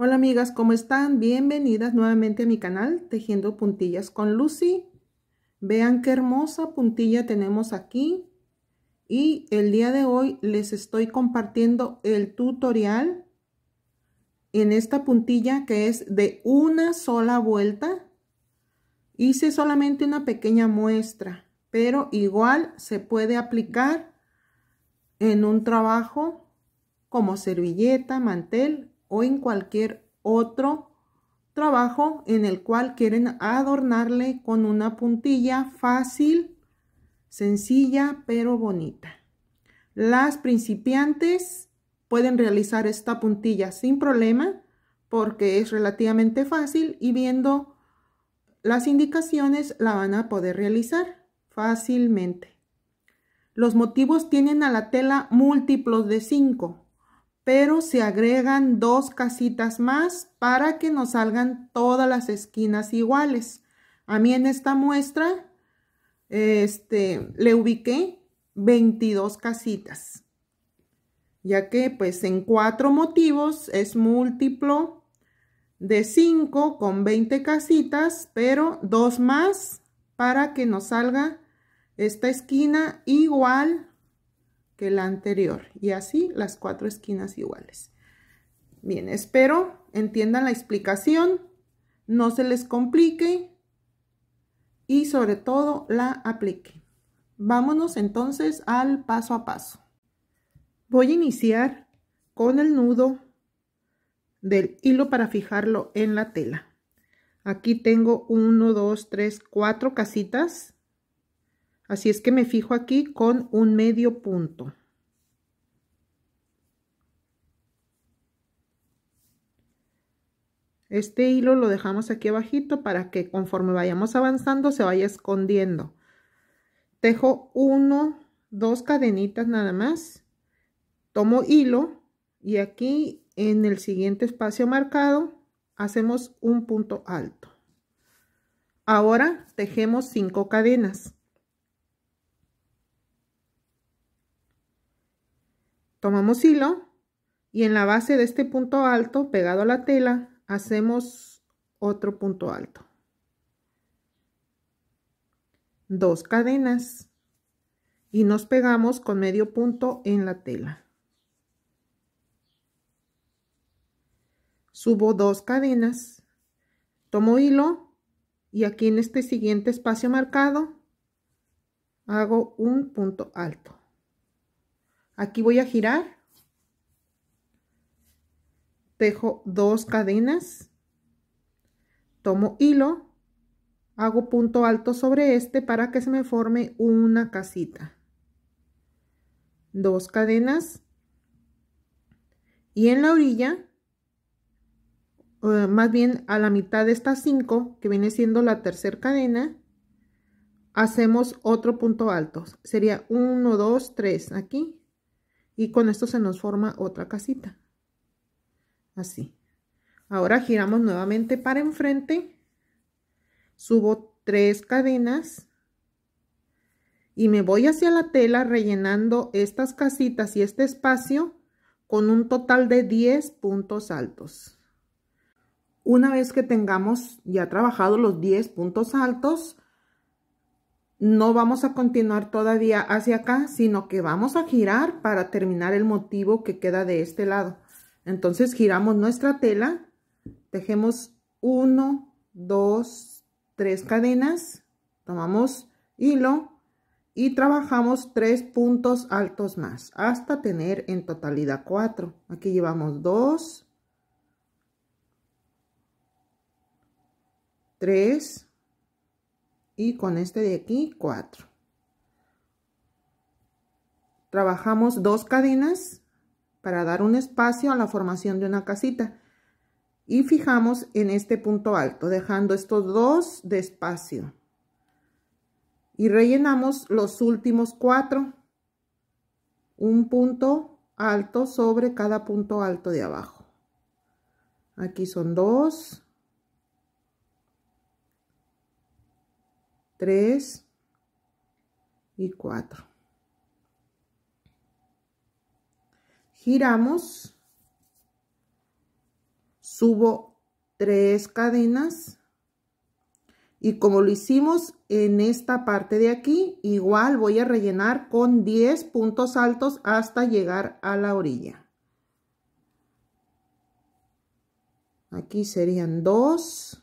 Hola amigas, ¿cómo están? Bienvenidas nuevamente a mi canal Tejiendo Puntillas con Lucy. Vean qué hermosa puntilla tenemos aquí. Y el día de hoy les estoy compartiendo el tutorial en esta puntilla que es de una sola vuelta. Hice solamente una pequeña muestra, pero igual se puede aplicar en un trabajo como servilleta, mantel o en cualquier otro trabajo en el cual quieren adornarle con una puntilla fácil, sencilla, pero bonita. Las principiantes pueden realizar esta puntilla sin problema porque es relativamente fácil y viendo las indicaciones la van a poder realizar fácilmente. Los motivos tienen a la tela múltiplos de 5 pero se agregan dos casitas más para que nos salgan todas las esquinas iguales. A mí en esta muestra este, le ubiqué 22 casitas, ya que pues en cuatro motivos es múltiplo de 5 con 20 casitas, pero dos más para que nos salga esta esquina igual que la anterior y así las cuatro esquinas iguales. Bien, espero entiendan la explicación, no se les complique y sobre todo la aplique. Vámonos entonces al paso a paso. Voy a iniciar con el nudo del hilo para fijarlo en la tela. Aquí tengo 1, 2, 3, cuatro casitas Así es que me fijo aquí con un medio punto. Este hilo lo dejamos aquí abajito para que conforme vayamos avanzando se vaya escondiendo. Tejo uno, dos cadenitas nada más. Tomo hilo y aquí en el siguiente espacio marcado hacemos un punto alto. Ahora tejemos cinco cadenas. tomamos hilo y en la base de este punto alto pegado a la tela hacemos otro punto alto. Dos cadenas y nos pegamos con medio punto en la tela. Subo dos cadenas, tomo hilo y aquí en este siguiente espacio marcado hago un punto alto aquí voy a girar tejo dos cadenas tomo hilo hago punto alto sobre este para que se me forme una casita dos cadenas y en la orilla eh, más bien a la mitad de estas cinco que viene siendo la tercera cadena hacemos otro punto alto sería 1 dos, tres aquí y con esto se nos forma otra casita así ahora giramos nuevamente para enfrente subo tres cadenas y me voy hacia la tela rellenando estas casitas y este espacio con un total de 10 puntos altos una vez que tengamos ya trabajado los 10 puntos altos no vamos a continuar todavía hacia acá, sino que vamos a girar para terminar el motivo que queda de este lado. Entonces giramos nuestra tela, tejemos 1, 2, 3 cadenas, tomamos hilo y trabajamos tres puntos altos más hasta tener en totalidad 4. Aquí llevamos 2, 3, y con este de aquí cuatro. trabajamos dos cadenas para dar un espacio a la formación de una casita y fijamos en este punto alto dejando estos dos de espacio y rellenamos los últimos cuatro un punto alto sobre cada punto alto de abajo aquí son dos 3 y 4. Giramos. Subo tres cadenas. Y como lo hicimos en esta parte de aquí, igual voy a rellenar con 10 puntos altos hasta llegar a la orilla. Aquí serían 2,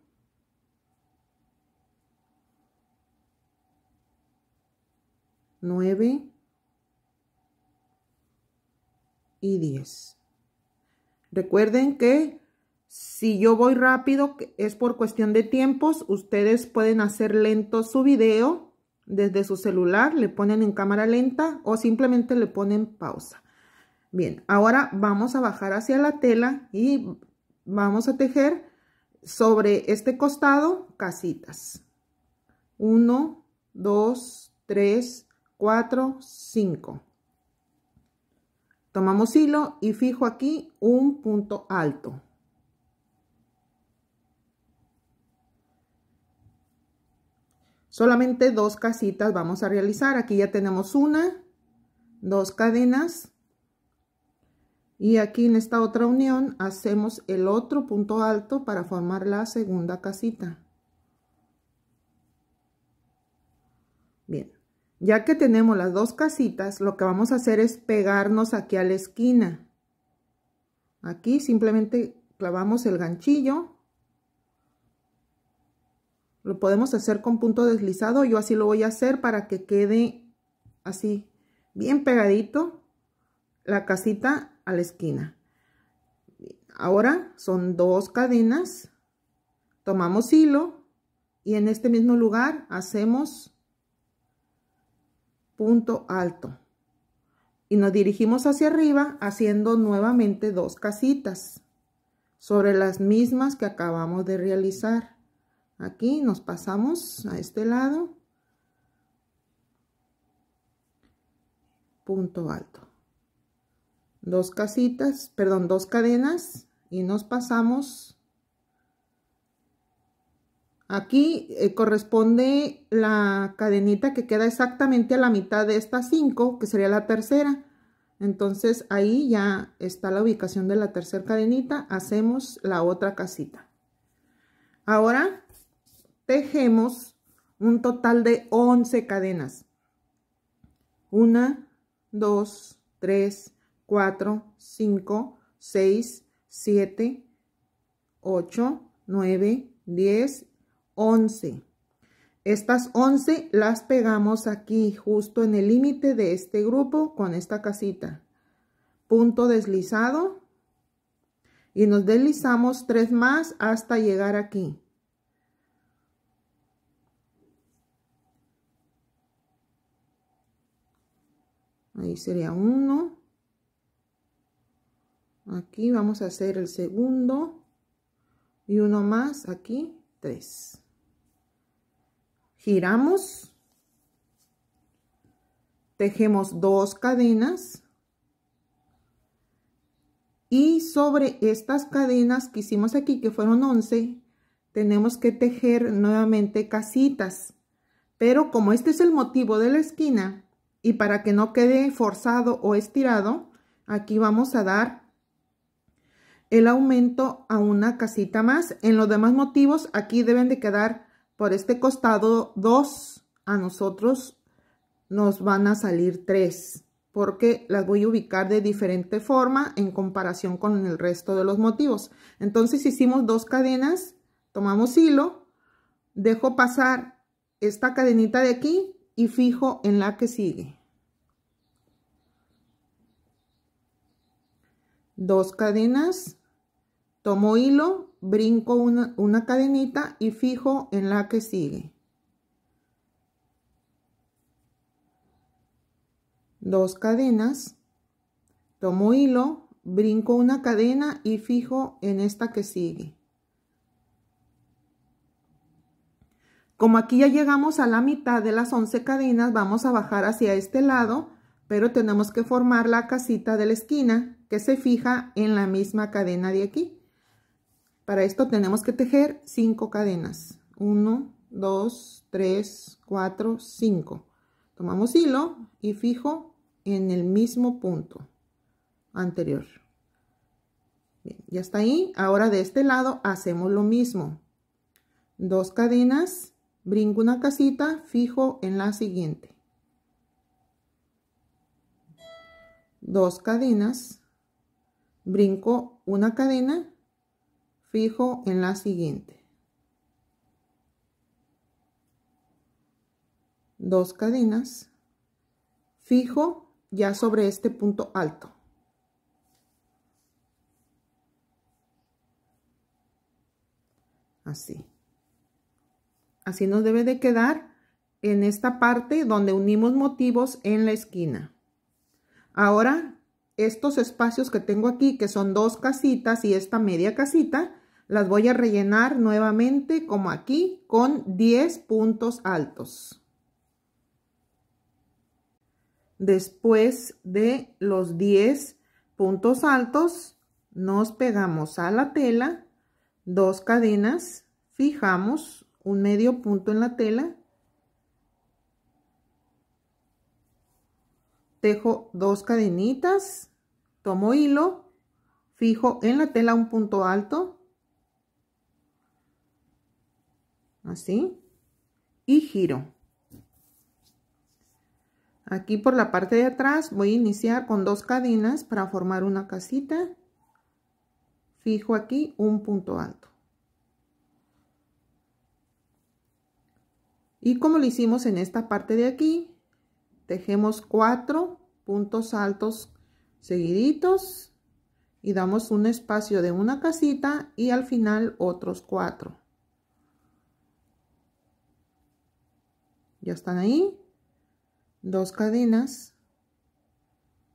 9 y 10. Recuerden que si yo voy rápido, es por cuestión de tiempos, ustedes pueden hacer lento su video desde su celular, le ponen en cámara lenta o simplemente le ponen pausa. Bien, ahora vamos a bajar hacia la tela y vamos a tejer sobre este costado casitas. 1, 2, 3, 4, 5. Tomamos hilo y fijo aquí un punto alto. Solamente dos casitas vamos a realizar. Aquí ya tenemos una, dos cadenas. Y aquí en esta otra unión hacemos el otro punto alto para formar la segunda casita. Bien. Ya que tenemos las dos casitas, lo que vamos a hacer es pegarnos aquí a la esquina. Aquí simplemente clavamos el ganchillo. Lo podemos hacer con punto deslizado. Yo así lo voy a hacer para que quede así, bien pegadito la casita a la esquina. Ahora son dos cadenas. Tomamos hilo y en este mismo lugar hacemos punto alto. Y nos dirigimos hacia arriba haciendo nuevamente dos casitas sobre las mismas que acabamos de realizar. Aquí nos pasamos a este lado. Punto alto. Dos casitas, perdón, dos cadenas y nos pasamos Aquí eh, corresponde la cadenita que queda exactamente a la mitad de estas 5, que sería la tercera. Entonces ahí ya está la ubicación de la tercera cadenita. Hacemos la otra casita. Ahora tejemos un total de 11 cadenas. 1, 2, 3, 4, 5, 6, 7, 8, 9, 10 11. Estas 11 las pegamos aquí, justo en el límite de este grupo con esta casita. Punto deslizado. Y nos deslizamos tres más hasta llegar aquí. Ahí sería uno. Aquí vamos a hacer el segundo. Y uno más aquí, tres giramos, tejemos dos cadenas y sobre estas cadenas que hicimos aquí, que fueron 11, tenemos que tejer nuevamente casitas. Pero como este es el motivo de la esquina y para que no quede forzado o estirado, aquí vamos a dar el aumento a una casita más. En los demás motivos aquí deben de quedar por este costado 2, a nosotros nos van a salir tres porque las voy a ubicar de diferente forma en comparación con el resto de los motivos. Entonces hicimos dos cadenas, tomamos hilo, dejo pasar esta cadenita de aquí y fijo en la que sigue. Dos cadenas, Tomo hilo, brinco una, una cadenita y fijo en la que sigue. Dos cadenas. Tomo hilo, brinco una cadena y fijo en esta que sigue. Como aquí ya llegamos a la mitad de las 11 cadenas, vamos a bajar hacia este lado, pero tenemos que formar la casita de la esquina que se fija en la misma cadena de aquí. Para esto tenemos que tejer 5 cadenas. 1, 2, 3, 4, 5. Tomamos hilo y fijo en el mismo punto anterior. Bien, ya está ahí. Ahora de este lado hacemos lo mismo. Dos cadenas, brinco una casita, fijo en la siguiente. Dos cadenas, brinco una cadena, fijo en la siguiente. Dos cadenas. Fijo ya sobre este punto alto. Así. Así nos debe de quedar en esta parte donde unimos motivos en la esquina. Ahora, estos espacios que tengo aquí, que son dos casitas y esta media casita, las voy a rellenar nuevamente como aquí con 10 puntos altos. Después de los 10 puntos altos, nos pegamos a la tela, dos cadenas, fijamos un medio punto en la tela, tejo dos cadenitas, tomo hilo, fijo en la tela un punto alto, así, y giro. Aquí por la parte de atrás voy a iniciar con dos cadenas para formar una casita. Fijo aquí un punto alto. Y como lo hicimos en esta parte de aquí, tejemos cuatro puntos altos seguiditos y damos un espacio de una casita y al final otros cuatro. ya están ahí dos cadenas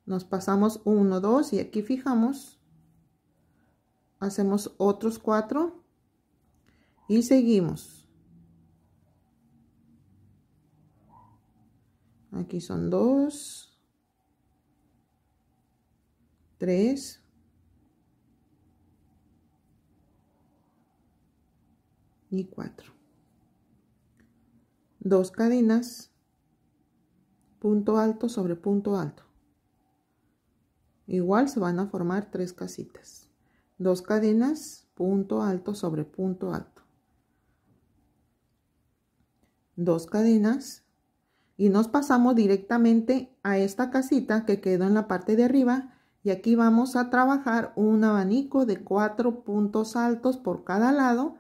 nos pasamos 1 2 y aquí fijamos hacemos otros 4 y seguimos aquí son 2 3 y 4 dos cadenas, punto alto sobre punto alto. Igual se van a formar tres casitas. Dos cadenas, punto alto sobre punto alto. Dos cadenas. Y nos pasamos directamente a esta casita que quedó en la parte de arriba. Y aquí vamos a trabajar un abanico de cuatro puntos altos por cada lado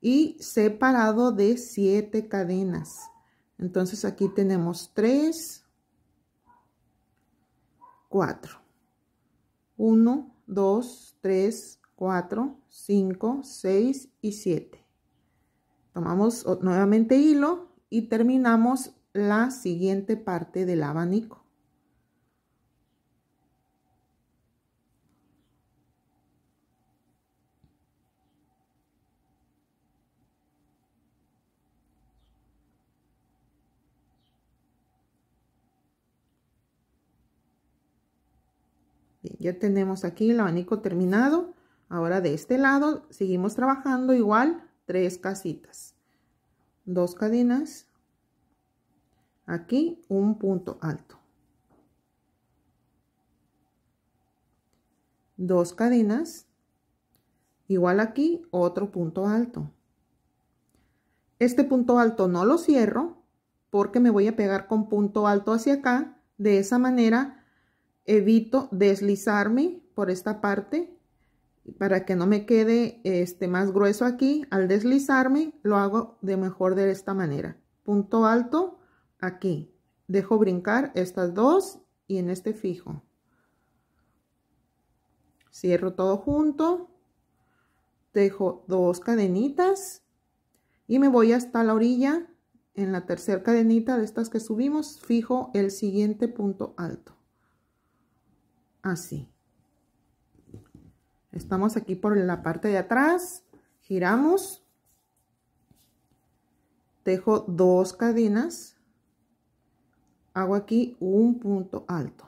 y separado de siete cadenas. Entonces aquí tenemos 3, 4, 1, 2, 3, 4, 5, 6 y 7. Tomamos nuevamente hilo y terminamos la siguiente parte del abanico. ya tenemos aquí el abanico terminado. Ahora de este lado seguimos trabajando igual tres casitas. Dos cadenas. Aquí un punto alto. Dos cadenas. Igual aquí otro punto alto. Este punto alto no lo cierro porque me voy a pegar con punto alto hacia acá. De esa manera evito deslizarme por esta parte para que no me quede este más grueso aquí al deslizarme lo hago de mejor de esta manera punto alto aquí dejo brincar estas dos y en este fijo cierro todo junto dejo dos cadenitas y me voy hasta la orilla en la tercera cadenita de estas que subimos fijo el siguiente punto alto así. Ah, Estamos aquí por la parte de atrás, giramos, dejo dos cadenas, hago aquí un punto alto,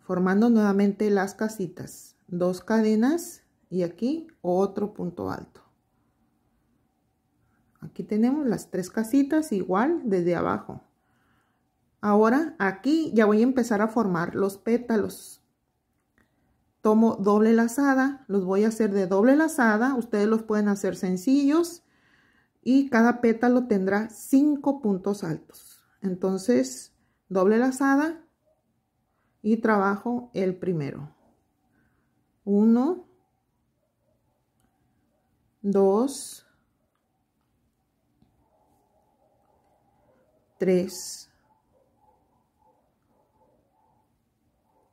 formando nuevamente las casitas, dos cadenas y aquí otro punto alto. Aquí tenemos las tres casitas igual desde abajo. Ahora aquí ya voy a empezar a formar los pétalos. Tomo doble lazada, los voy a hacer de doble lazada, ustedes los pueden hacer sencillos y cada pétalo tendrá cinco puntos altos. Entonces, doble lazada y trabajo el primero. Uno. Dos. Tres.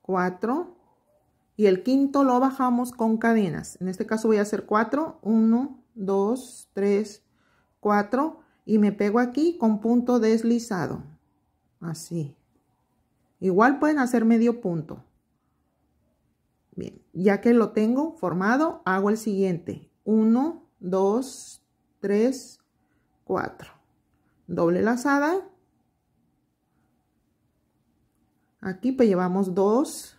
4 y el quinto lo bajamos con cadenas. En este caso voy a hacer 4, 1, 2, 3, 4 y me pego aquí con punto deslizado. Así. Igual pueden hacer medio punto. Bien, ya que lo tengo formado, hago el siguiente. 1, 2, 3, 4. Doble lazada Aquí pues llevamos 2,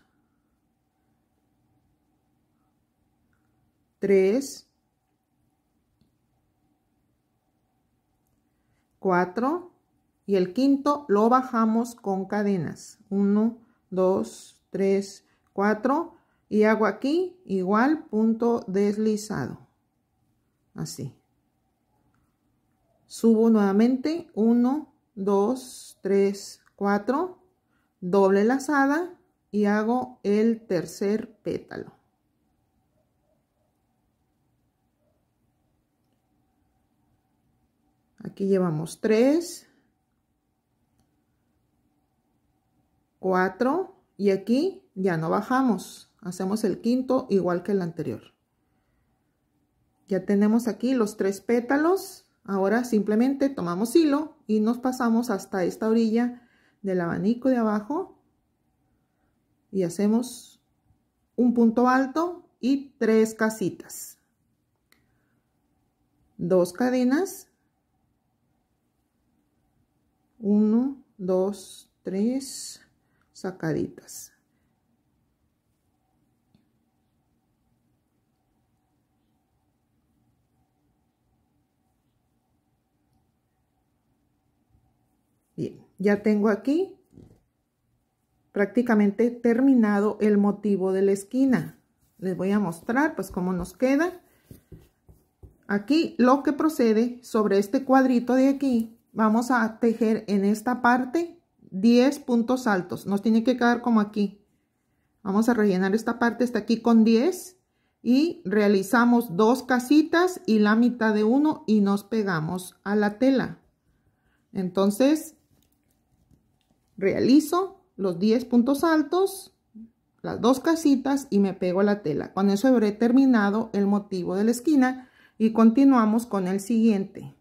3, 4 y el quinto lo bajamos con cadenas. 1, 2, 3, 4 y hago aquí igual punto deslizado. Así. Subo nuevamente 1, 2, 3, 4 doble lazada y hago el tercer pétalo aquí llevamos 3 4 y aquí ya no bajamos hacemos el quinto igual que el anterior ya tenemos aquí los tres pétalos ahora simplemente tomamos hilo y nos pasamos hasta esta orilla del abanico de abajo y hacemos un punto alto y tres casitas dos cadenas 1 2 tres sacaditas Ya tengo aquí prácticamente terminado el motivo de la esquina. Les voy a mostrar pues cómo nos queda. Aquí lo que procede sobre este cuadrito de aquí, vamos a tejer en esta parte 10 puntos altos. Nos tiene que quedar como aquí. Vamos a rellenar esta parte hasta aquí con 10 y realizamos dos casitas y la mitad de uno y nos pegamos a la tela. Entonces, realizo los 10 puntos altos, las dos casitas y me pego a la tela. Con eso habré terminado el motivo de la esquina y continuamos con el siguiente.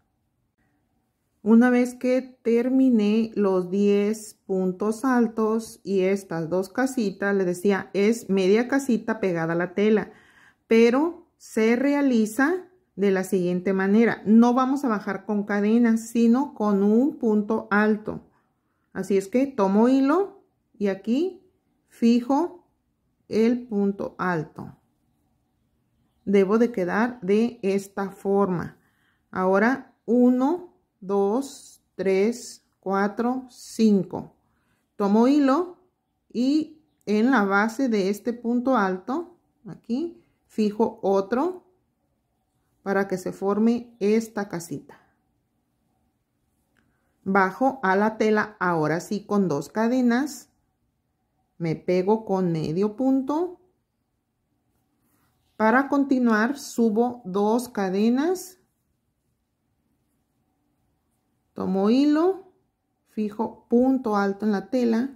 Una vez que terminé los 10 puntos altos y estas dos casitas, le decía, es media casita pegada a la tela, pero se realiza de la siguiente manera. No vamos a bajar con cadenas, sino con un punto alto Así es que tomo hilo y aquí fijo el punto alto. Debo de quedar de esta forma. Ahora 1, 2, 3, 4, 5. Tomo hilo y en la base de este punto alto, aquí, fijo otro para que se forme esta casita bajo a la tela ahora sí con dos cadenas me pego con medio punto para continuar subo dos cadenas tomo hilo fijo punto alto en la tela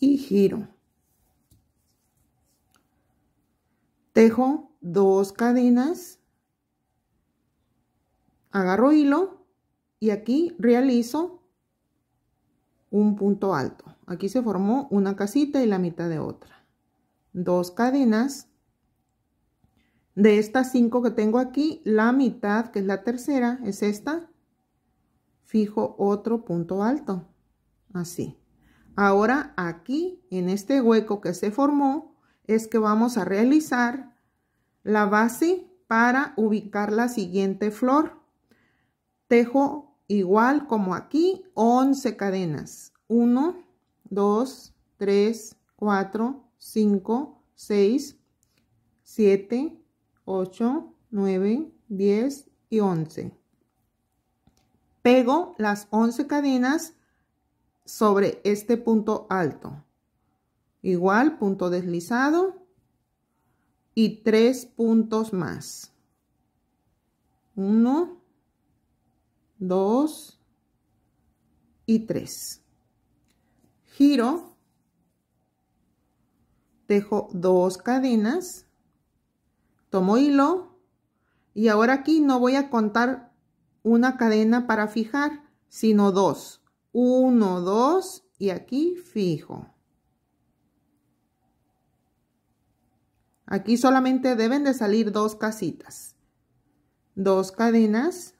y giro tejo dos cadenas agarro hilo y aquí realizo un punto alto. Aquí se formó una casita y la mitad de otra. Dos cadenas. De estas cinco que tengo aquí, la mitad, que es la tercera, es esta. Fijo otro punto alto. Así. Ahora aquí, en este hueco que se formó, es que vamos a realizar la base para ubicar la siguiente flor tejo igual como aquí 11 cadenas 1 2 3 4 5 6 7 8 9 10 y 11 pego las 11 cadenas sobre este punto alto igual punto deslizado y tres puntos más 1 2 y 3. Giro, dejo dos cadenas, tomo hilo y ahora aquí no voy a contar una cadena para fijar, sino dos. Uno, dos y aquí fijo. Aquí solamente deben de salir dos casitas. Dos cadenas.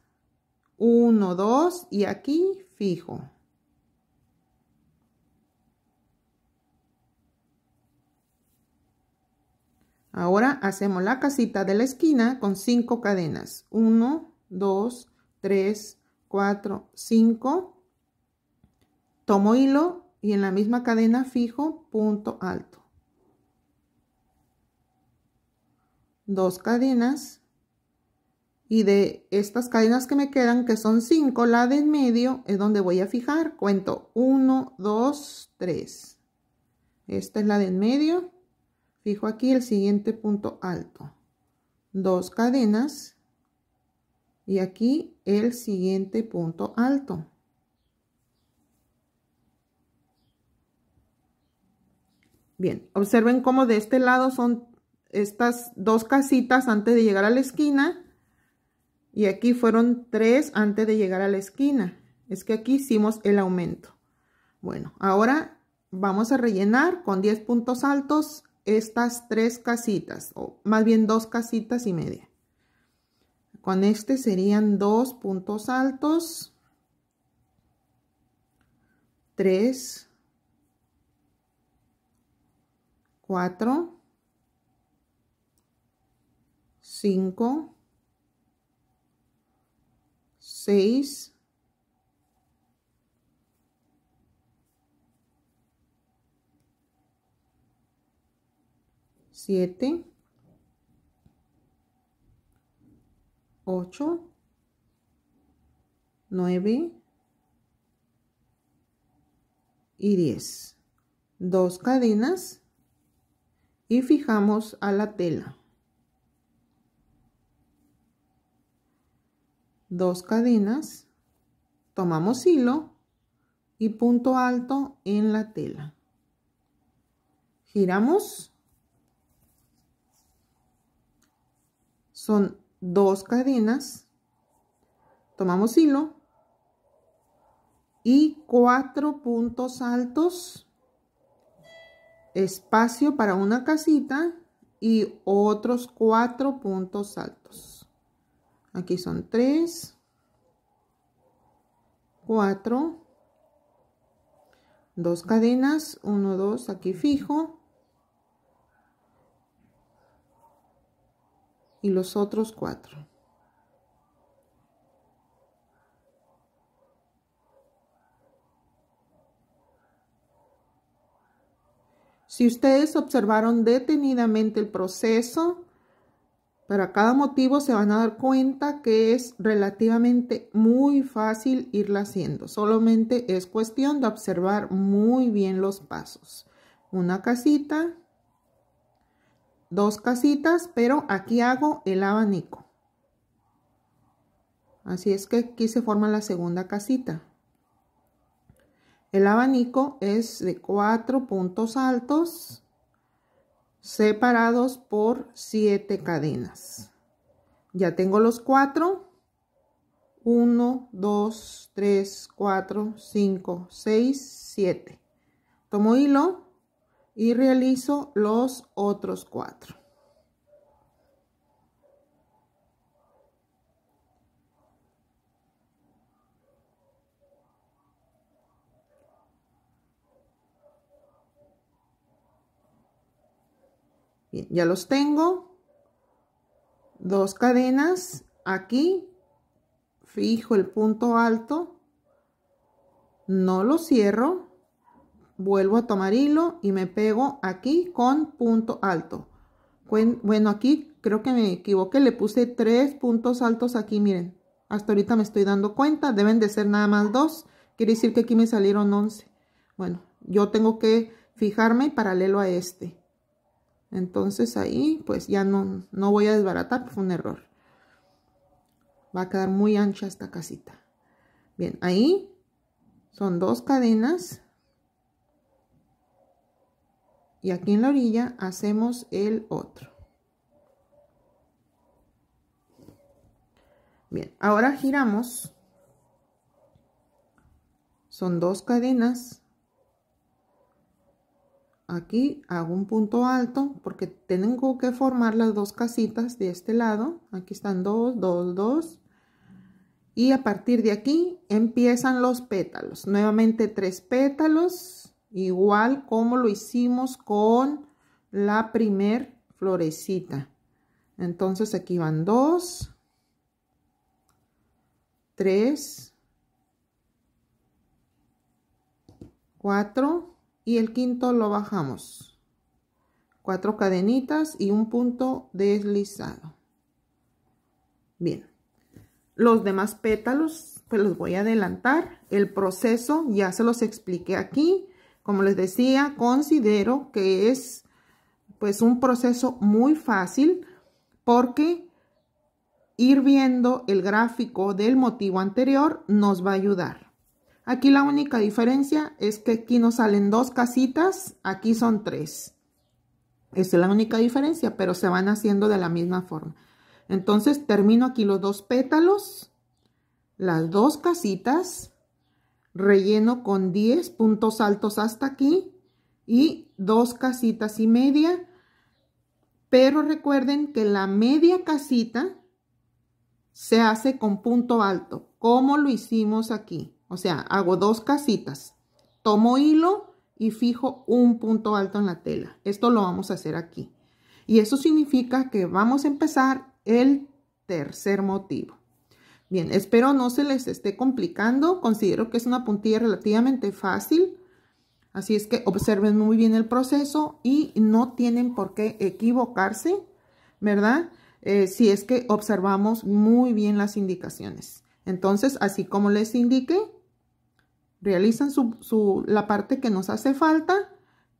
1, 2 y aquí fijo. Ahora hacemos la casita de la esquina con 5 cadenas. 1, 2, 3, 4, 5. Tomo hilo y en la misma cadena fijo punto alto. Dos cadenas y de estas cadenas que me quedan, que son cinco la de en medio es donde voy a fijar. Cuento 1, 2, 3. Esta es la de en medio. Fijo aquí el siguiente punto alto. Dos cadenas. Y aquí el siguiente punto alto. Bien, observen cómo de este lado son estas dos casitas antes de llegar a la esquina y aquí fueron tres antes de llegar a la esquina. Es que aquí hicimos el aumento. Bueno, ahora vamos a rellenar con 10 puntos altos estas tres casitas, o más bien dos casitas y media. Con este serían dos puntos altos, tres, cuatro, cinco, 6, 7, 8, 9 y 10. Dos cadenas y fijamos a la tela. dos cadenas, tomamos hilo y punto alto en la tela. Giramos. Son dos cadenas, tomamos hilo y cuatro puntos altos, espacio para una casita y otros cuatro puntos altos aquí son tres, cuatro, dos cadenas uno, dos, aquí fijo y los otros cuatro. Si ustedes observaron detenidamente el proceso, para cada motivo se van a dar cuenta que es relativamente muy fácil irla haciendo. Solamente es cuestión de observar muy bien los pasos. Una casita, dos casitas, pero aquí hago el abanico. Así es que aquí se forma la segunda casita. El abanico es de cuatro puntos altos separados por 7 cadenas. Ya tengo los 4. 1, 2, 3, 4, 5, 6, 7. Tomo hilo y realizo los otros 4. ya los tengo. Dos cadenas aquí. Fijo el punto alto. No lo cierro. Vuelvo a tomar hilo y me pego aquí con punto alto. Bueno, aquí creo que me equivoqué. Le puse tres puntos altos aquí, miren. Hasta ahorita me estoy dando cuenta. Deben de ser nada más dos. Quiere decir que aquí me salieron 11. Bueno, yo tengo que fijarme paralelo a este. Entonces ahí pues ya no, no voy a desbaratar, fue un error. Va a quedar muy ancha esta casita. Bien, ahí son dos cadenas. Y aquí en la orilla hacemos el otro. Bien, ahora giramos. Son dos cadenas aquí hago un punto alto porque tengo que formar las dos casitas de este lado aquí están dos dos dos y a partir de aquí empiezan los pétalos nuevamente tres pétalos igual como lo hicimos con la primer florecita entonces aquí van dos tres cuatro y el quinto lo bajamos. Cuatro cadenitas y un punto deslizado. Bien. Los demás pétalos, pues los voy a adelantar. El proceso ya se los expliqué aquí. Como les decía, considero que es pues un proceso muy fácil porque ir viendo el gráfico del motivo anterior nos va a ayudar. Aquí la única diferencia es que aquí nos salen dos casitas, aquí son tres. Esa es la única diferencia, pero se van haciendo de la misma forma. Entonces termino aquí los dos pétalos, las dos casitas, relleno con 10 puntos altos hasta aquí y dos casitas y media. Pero recuerden que la media casita se hace con punto alto, como lo hicimos aquí. O sea, hago dos casitas, tomo hilo y fijo un punto alto en la tela. Esto lo vamos a hacer aquí. Y eso significa que vamos a empezar el tercer motivo. Bien, espero no se les esté complicando. Considero que es una puntilla relativamente fácil. Así es que observen muy bien el proceso y no tienen por qué equivocarse, ¿verdad? Eh, si es que observamos muy bien las indicaciones. Entonces, así como les indique realizan la parte que nos hace falta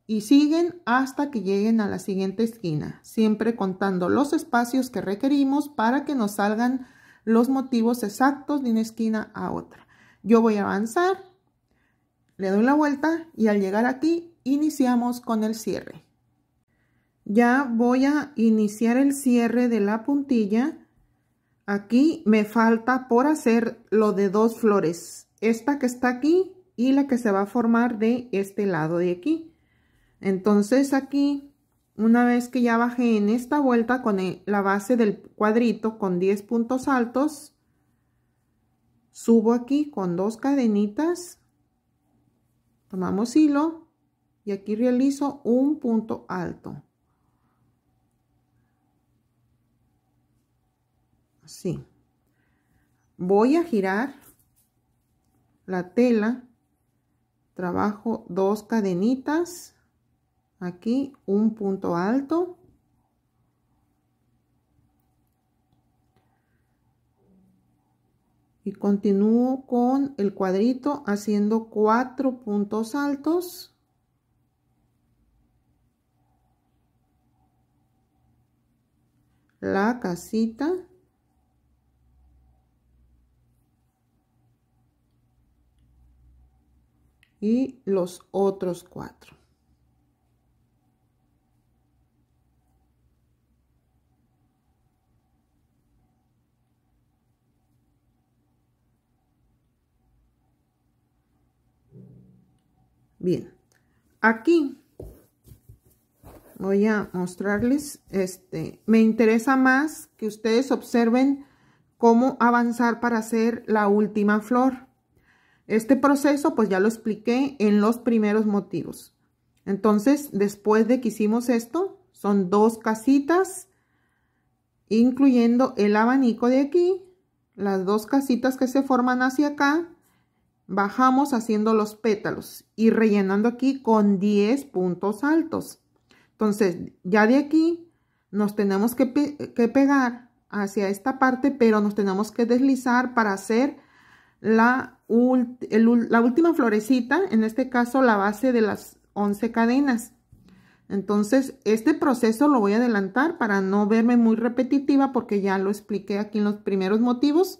y siguen hasta que lleguen a la siguiente esquina, siempre contando los espacios que requerimos para que nos salgan los motivos exactos de una esquina a otra. Yo voy a avanzar, le doy la vuelta y al llegar aquí iniciamos con el cierre. Ya voy a iniciar el cierre de la puntilla. Aquí me falta por hacer lo de dos flores. Esta que está aquí y la que se va a formar de este lado de aquí. Entonces aquí, una vez que ya bajé en esta vuelta con la base del cuadrito con 10 puntos altos, subo aquí con dos cadenitas, tomamos hilo y aquí realizo un punto alto. Así. Voy a girar la tela trabajo dos cadenitas aquí un punto alto y continúo con el cuadrito haciendo cuatro puntos altos la casita y los otros cuatro. Bien, aquí voy a mostrarles, este, me interesa más que ustedes observen cómo avanzar para hacer la última flor. Este proceso pues ya lo expliqué en los primeros motivos. Entonces, después de que hicimos esto, son dos casitas, incluyendo el abanico de aquí, las dos casitas que se forman hacia acá, bajamos haciendo los pétalos y rellenando aquí con 10 puntos altos. Entonces, ya de aquí nos tenemos que, que, pegar hacia esta parte, pero nos tenemos que deslizar para hacer la la última florecita, en este caso la base de las 11 cadenas. Entonces, este proceso lo voy a adelantar para no verme muy repetitiva porque ya lo expliqué aquí en los primeros motivos.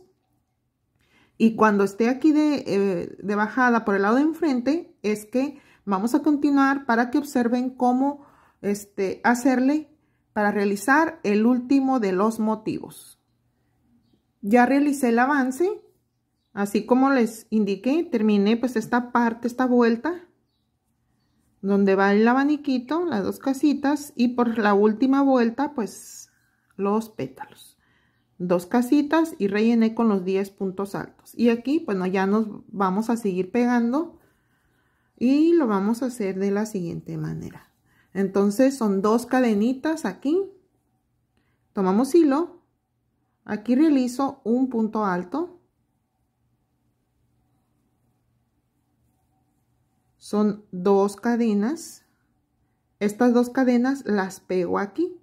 Y cuando esté aquí eh, de, bajada por el lado de enfrente, es que vamos a continuar para que observen cómo este, hacerle para realizar el último de los motivos. Ya realicé el avance, así como les indiqué terminé pues esta parte esta vuelta donde va el abaniquito las dos casitas y por la última vuelta pues los pétalos dos casitas y rellené con los 10 puntos altos y aquí bueno ya nos vamos a seguir pegando y lo vamos a hacer de la siguiente manera entonces son dos cadenitas aquí tomamos hilo aquí realizo un punto alto son dos cadenas estas dos cadenas las pego aquí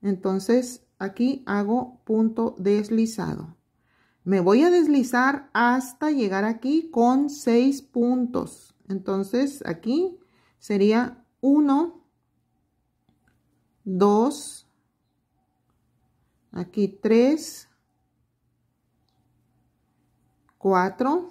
entonces aquí hago punto deslizado me voy a deslizar hasta llegar aquí con seis puntos entonces aquí sería uno, dos, aquí tres cuatro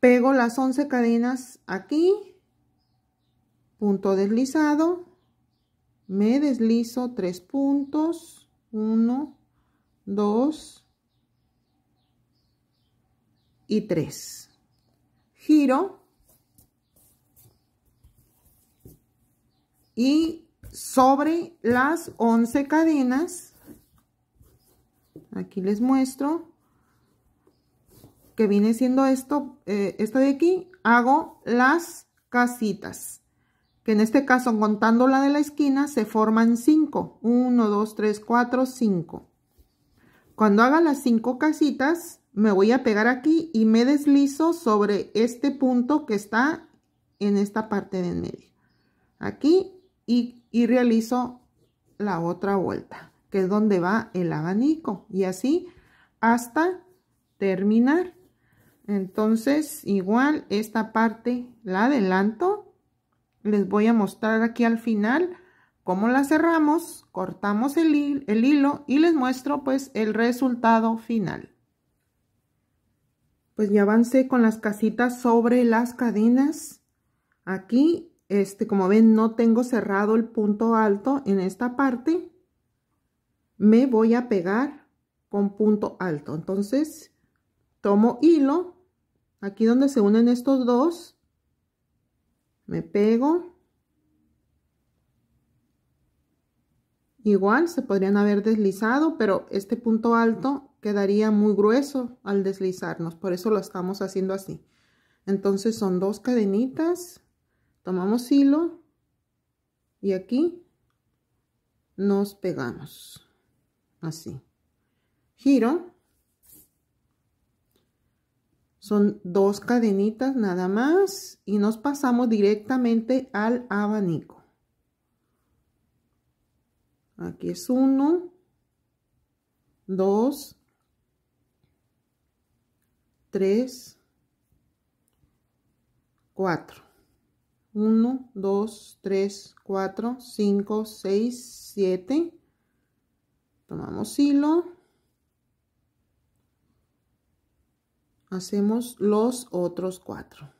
pego las 11 cadenas aquí, punto deslizado, me deslizo 3 puntos, 1, 2 y 3. Giro y sobre las 11 cadenas, aquí les muestro, que viene siendo esto, eh, de aquí, hago las casitas. Que en este caso, contando la de la esquina, se forman 5. 1, 2, 3, 4, 5. Cuando haga las cinco casitas, me voy a pegar aquí y me deslizo sobre este punto que está en esta parte de en medio. Aquí y, y realizo la otra vuelta, que es donde va el abanico. Y así hasta terminar entonces igual esta parte la adelanto les voy a mostrar aquí al final cómo la cerramos cortamos el, el hilo y les muestro pues el resultado final pues ya avancé con las casitas sobre las cadenas aquí este como ven no tengo cerrado el punto alto en esta parte me voy a pegar con punto alto entonces tomo hilo Aquí donde se unen estos dos, me pego. Igual se podrían haber deslizado, pero este punto alto quedaría muy grueso al deslizarnos. Por eso lo estamos haciendo así. Entonces son dos cadenitas. Tomamos hilo. Y aquí nos pegamos. Así. Giro. Son dos cadenitas nada más y nos pasamos directamente al abanico. Aquí es uno, dos, tres, cuatro. 1, 2, 3, 4, 5, 6, 7. Tomamos hilo. hacemos los otros cuatro.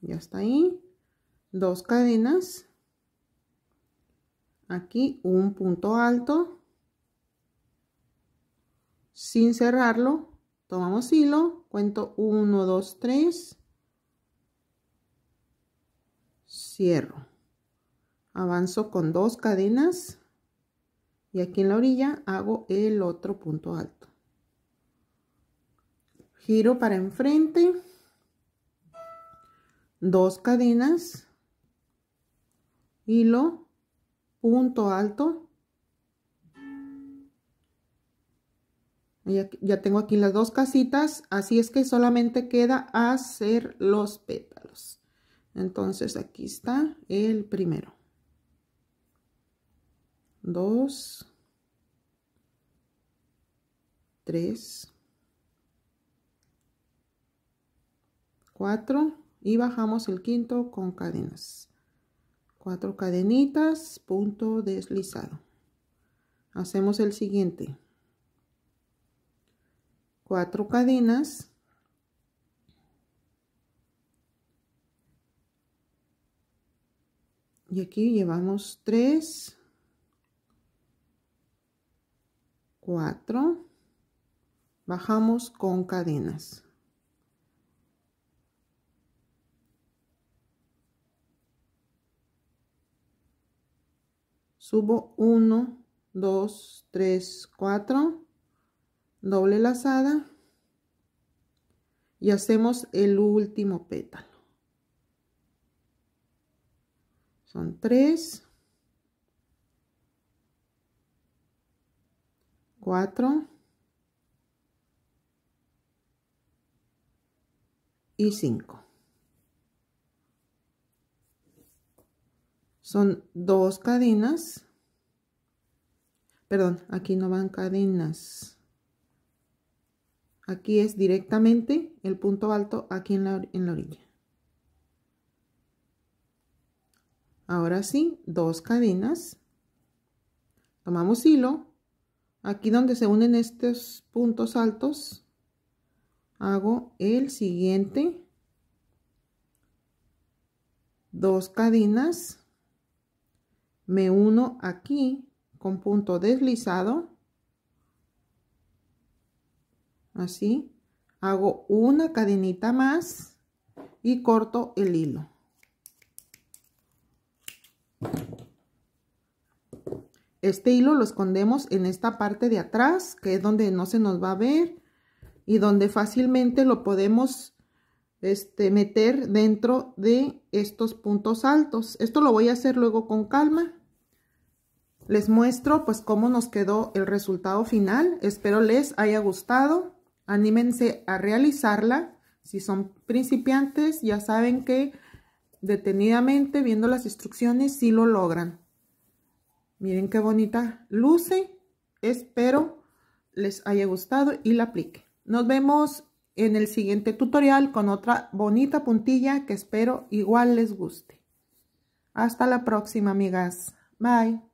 Ya está ahí. Dos cadenas. Aquí un punto alto. Sin cerrarlo, tomamos hilo, cuento 1, dos, tres. cierro avanzo con dos cadenas y aquí en la orilla hago el otro punto alto giro para enfrente dos cadenas hilo punto alto ya, ya tengo aquí las dos casitas así es que solamente queda hacer los pétalos entonces aquí está el primero 2, tres 4 y bajamos el quinto con cadenas. cuatro cadenitas, punto deslizado. Hacemos el siguiente. cuatro cadenas. Y aquí llevamos tres 4 bajamos con cadenas subo 1 2 3 4 doble lazada y hacemos el último pétalo son 3 4 y 5. Son dos cadenas. Perdón, aquí no van cadenas. Aquí es directamente el punto alto aquí en la, en la orilla. Ahora sí, dos cadenas. Tomamos hilo aquí donde se unen estos puntos altos hago el siguiente dos cadenas me uno aquí con punto deslizado así hago una cadenita más y corto el hilo este hilo lo escondemos en esta parte de atrás, que es donde no se nos va a ver y donde fácilmente lo podemos este, meter dentro de estos puntos altos. Esto lo voy a hacer luego con calma. Les muestro pues cómo nos quedó el resultado final. Espero les haya gustado. Anímense a realizarla. Si son principiantes ya saben que detenidamente viendo las instrucciones sí lo logran. Miren qué bonita luce. Espero les haya gustado y la aplique. Nos vemos en el siguiente tutorial con otra bonita puntilla que espero igual les guste. Hasta la próxima, amigas. Bye.